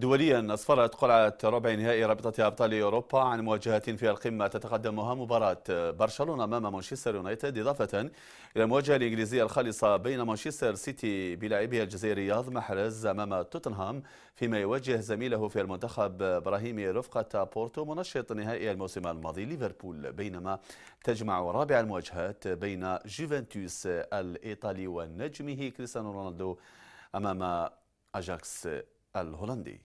دوليا أسفرت قرعة ربع نهائي رابطة أبطال أوروبا عن مواجهات في القمة تتقدمها مباراة برشلونة أمام مانشستر يونايتد إضافة إلى المواجهة الإنجليزية الخالصة بين مانشستر سيتي بلاعبها الجزائري رياض محرز أمام توتنهام فيما يواجه زميله في المنتخب إبراهيم رفقة بورتو منشط نهائي الموسم الماضي ليفربول بينما تجمع رابع المواجهات بين جوفنتوس الإيطالي ونجمه كريستيانو رونالدو أمام أجاكس الهولندي